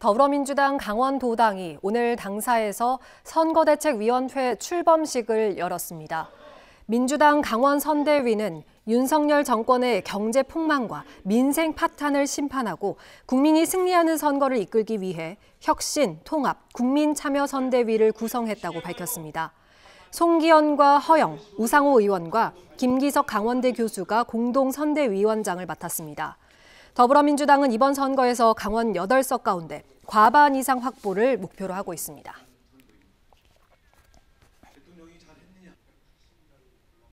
더불어민주당 강원도당이 오늘 당사에서 선거대책위원회 출범식을 열었습니다. 민주당 강원선대위는 윤석열 정권의 경제 폭망과 민생 파탄을 심판하고 국민이 승리하는 선거를 이끌기 위해 혁신, 통합, 국민참여선대위를 구성했다고 밝혔습니다. 송기현과 허영, 우상호 의원과 김기석 강원대 교수가 공동 선대위원장을 맡았습니다. 더불어민주당은 이번 선거에서 강원 8석 가운데 과반 이상 확보를 목표로 하고 있습니다.